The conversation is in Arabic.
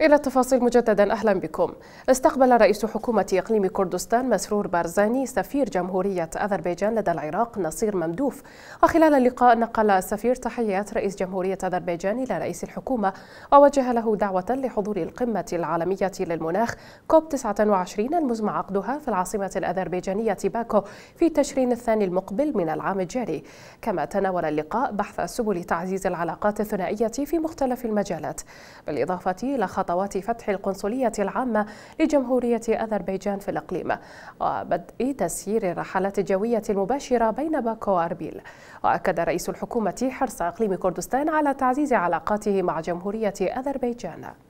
إلى التفاصيل مجددا أهلا بكم استقبل رئيس حكومة إقليم كردستان مسرور بارزاني سفير جمهورية أذربيجان لدى العراق نصير ممدوف وخلال اللقاء نقل السفير تحيات رئيس جمهورية أذربيجان إلى رئيس الحكومة ووجه له دعوة لحضور القمة العالمية للمناخ كوب 29 المزمع عقدها في العاصمة الأذربيجانية باكو في تشرين الثاني المقبل من العام الجاري كما تناول اللقاء بحث سبل تعزيز العلاقات الثنائية في مختلف المجالات بالإضافة إلى خط خطوات فتح القنصلية العامة لجمهورية أذربيجان في الإقليم وبدء تسيير الرحلات الجوية المباشرة بين باكو وأربيل وأكد رئيس الحكومة حرص إقليم كردستان على تعزيز علاقاته مع جمهورية أذربيجان